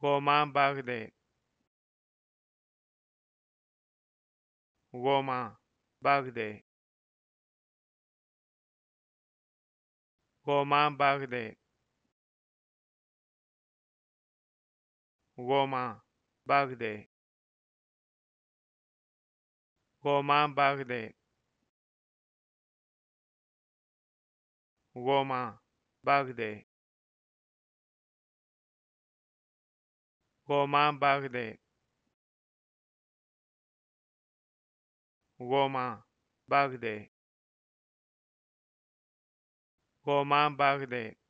Romain Bardet. Romain Bardet. Romain Bardet. Romain Bardet. Romain Bardet. Romain Bardet. Goman Bardet. Goman Bardet. Goman Bardet.